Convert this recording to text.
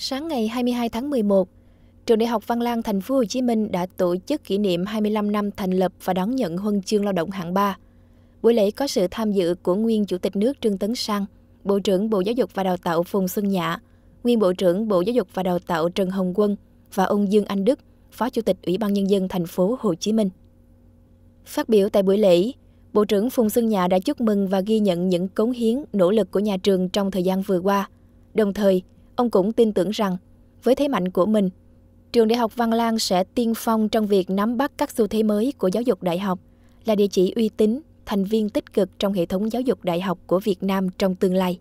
Sáng ngày 22 tháng 11, Trường Đại học Văn Lang Thành phố Hồ Chí Minh đã tổ chức kỷ niệm 25 năm thành lập và đón nhận huân chương lao động hạng 3. Buổi lễ có sự tham dự của nguyên Chủ tịch nước Trương Tấn Sang, Bộ trưởng Bộ Giáo dục và Đào tạo Phùng Xuân Nhã, nguyên Bộ trưởng Bộ Giáo dục và Đào tạo Trần Hồng Quân và ông Dương Anh Đức, Phó Chủ tịch Ủy ban nhân dân thành phố Hồ Chí Minh. Phát biểu tại buổi lễ, Bộ trưởng Phùng Xuân Nhã đã chúc mừng và ghi nhận những cống hiến, nỗ lực của nhà trường trong thời gian vừa qua. Đồng thời, Ông cũng tin tưởng rằng, với thế mạnh của mình, trường Đại học Văn Lang sẽ tiên phong trong việc nắm bắt các xu thế mới của giáo dục đại học, là địa chỉ uy tín, thành viên tích cực trong hệ thống giáo dục đại học của Việt Nam trong tương lai.